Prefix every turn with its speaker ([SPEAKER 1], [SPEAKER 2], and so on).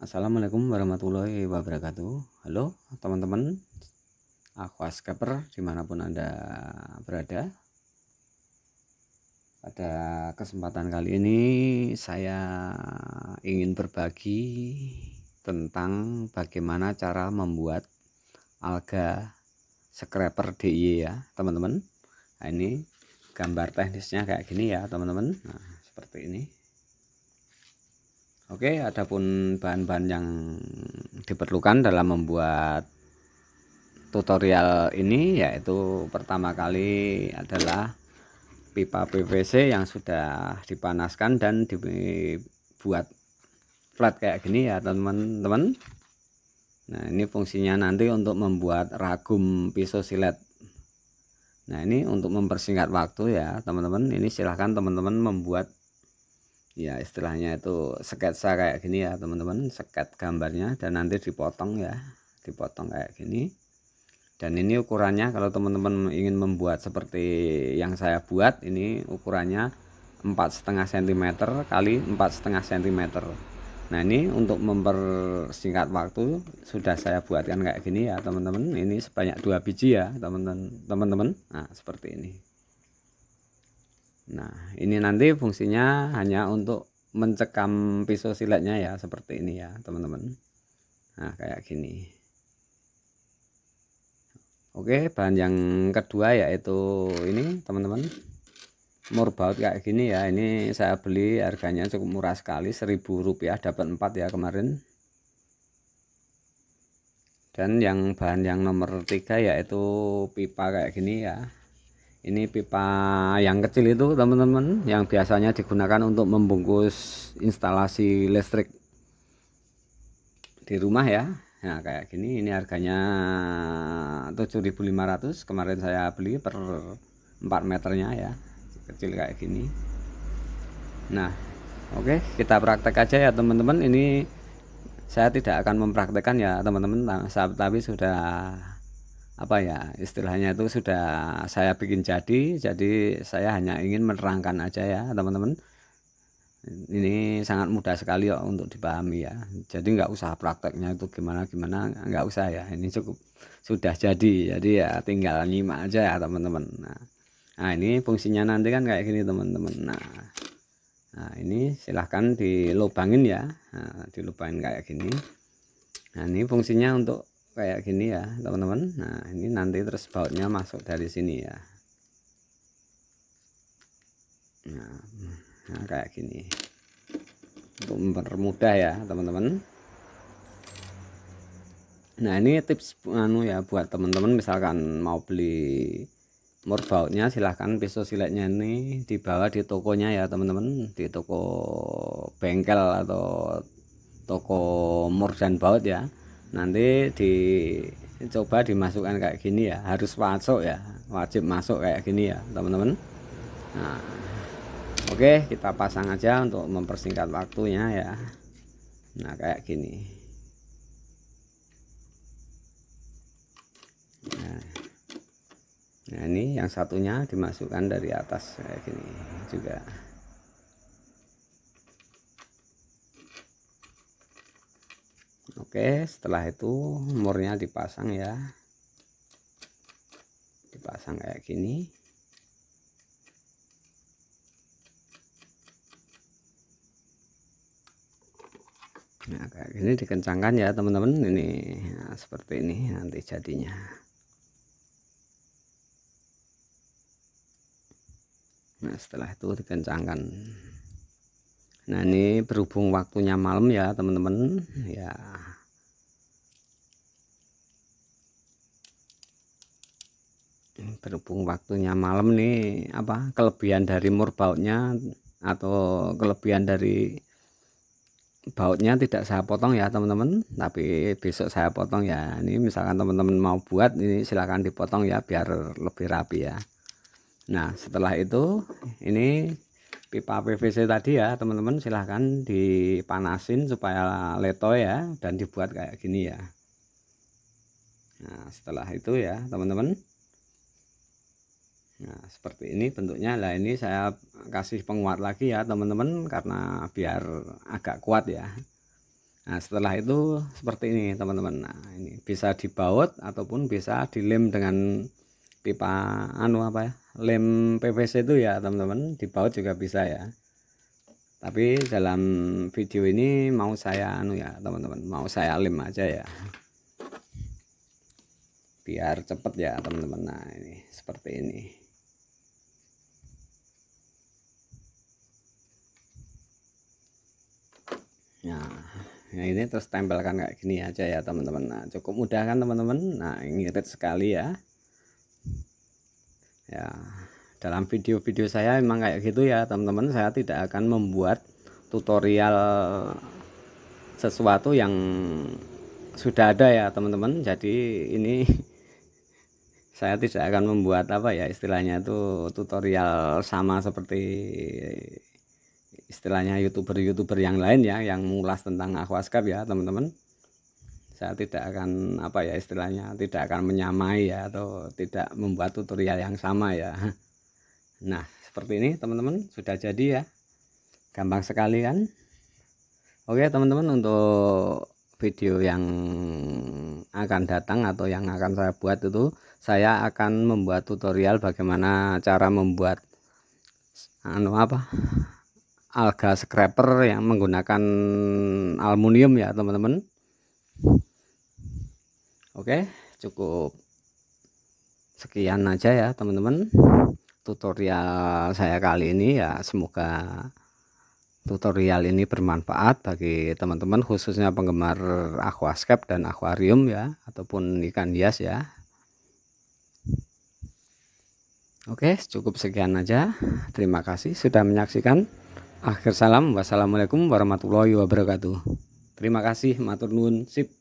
[SPEAKER 1] Assalamualaikum warahmatullahi wabarakatuh Halo teman-teman Aquascaper dimanapun Anda berada Pada kesempatan kali ini saya ingin berbagi tentang bagaimana cara membuat alga scraper DIY ya teman-teman nah, ini gambar teknisnya kayak gini ya teman-teman nah, seperti ini Oke, adapun bahan-bahan yang diperlukan dalam membuat tutorial ini yaitu pertama kali adalah pipa PVC yang sudah dipanaskan dan dibuat flat kayak gini ya teman-teman nah ini fungsinya nanti untuk membuat ragum pisau silet nah ini untuk mempersingkat waktu ya teman-teman ini silahkan teman-teman membuat ya istilahnya itu sketsa kayak gini ya teman-teman sket gambarnya dan nanti dipotong ya dipotong kayak gini dan ini ukurannya kalau teman-teman ingin membuat seperti yang saya buat ini ukurannya empat setengah sentimeter kali empat setengah sentimeter nah ini untuk mempersingkat waktu sudah saya buatkan kayak gini ya teman-teman ini sebanyak dua biji ya teman-teman teman-teman nah seperti ini Nah, ini nanti fungsinya hanya untuk mencekam pisau silatnya ya, seperti ini ya, teman-teman. Nah, kayak gini. Oke, bahan yang kedua yaitu ini, teman-teman. Murbaut kayak gini ya. Ini saya beli harganya cukup murah sekali, seribu rupiah dapat 4 ya kemarin. Dan yang bahan yang nomor tiga yaitu pipa kayak gini ya ini pipa yang kecil itu teman-teman yang biasanya digunakan untuk membungkus instalasi listrik di rumah ya nah kayak gini ini harganya 7500 kemarin saya beli per 4 meternya ya kecil kayak gini nah oke okay, kita praktek aja ya teman-teman ini saya tidak akan mempraktekkan ya teman-teman tapi sudah apa ya istilahnya itu sudah saya bikin jadi jadi saya hanya ingin menerangkan aja ya teman-teman ini sangat mudah sekali ya untuk dipahami ya jadi nggak usah prakteknya itu gimana gimana nggak usah ya ini cukup sudah jadi jadi ya tinggal nyimak aja ya teman-teman nah, nah ini fungsinya nanti kan kayak gini teman-teman nah nah ini silahkan dilubangin ya nah, dilubangin kayak gini nah ini fungsinya untuk kayak gini ya teman-teman nah ini nanti terus bautnya masuk dari sini ya nah, nah kayak gini untuk mempermudah ya teman-teman nah ini tips anu ya buat teman-teman misalkan mau beli mur bautnya silahkan pisau siletnya ini dibawa di tokonya ya teman-teman di toko bengkel atau toko mur dan baut ya nanti dicoba dimasukkan kayak gini ya harus masuk ya wajib masuk kayak gini ya teman-teman nah, oke okay, kita pasang aja untuk mempersingkat waktunya ya nah kayak gini nah, nah ini yang satunya dimasukkan dari atas kayak gini juga Oke, setelah itu murnya dipasang ya. Dipasang kayak gini. Nah, kayak gini dikencangkan ya, teman-teman. Ini nah, seperti ini nanti jadinya. Nah, setelah itu dikencangkan. Nah, ini berhubung waktunya malam ya, teman-teman. Ya, Hmm, berhubung waktunya malam nih apa kelebihan dari mur bautnya atau kelebihan dari bautnya tidak saya potong ya teman-teman tapi besok saya potong ya ini misalkan teman-teman mau buat ini silahkan dipotong ya biar lebih rapi ya nah setelah itu ini pipa PVC tadi ya teman-teman silahkan dipanasin supaya leto ya dan dibuat kayak gini ya nah setelah itu ya teman-teman seperti ini bentuknya lah ini saya kasih penguat lagi ya teman-teman karena biar agak kuat ya nah setelah itu seperti ini teman-teman nah ini bisa dibaut ataupun bisa dilem dengan pipa anu apa ya lem PVC itu ya teman-teman dibaut juga bisa ya tapi dalam video ini mau saya anu ya teman-teman mau saya lem aja ya biar cepet ya teman-teman nah ini seperti ini nah ini terus tempelkan kayak gini aja ya teman-teman nah cukup mudah kan teman-teman nah ngirit sekali ya ya dalam video-video saya memang kayak gitu ya teman-teman saya tidak akan membuat tutorial sesuatu yang sudah ada ya teman-teman jadi ini saya tidak akan membuat apa ya istilahnya itu tutorial sama seperti istilahnya youtuber-youtuber yang lain ya yang mengulas tentang aquascape ya teman-teman saya tidak akan apa ya istilahnya tidak akan menyamai ya atau tidak membuat tutorial yang sama ya nah seperti ini teman-teman sudah jadi ya gampang sekali kan oke teman-teman untuk video yang akan datang atau yang akan saya buat itu saya akan membuat tutorial bagaimana cara membuat anu apa alga scraper yang menggunakan aluminium ya teman-teman oke cukup sekian aja ya teman-teman tutorial saya kali ini ya semoga tutorial ini bermanfaat bagi teman-teman khususnya penggemar aquascape dan aquarium ya ataupun ikan hias ya Oke cukup sekian aja terima kasih sudah menyaksikan Akhir salam, wassalamualaikum warahmatullahi wabarakatuh. Terima kasih, matur nuwun, sip.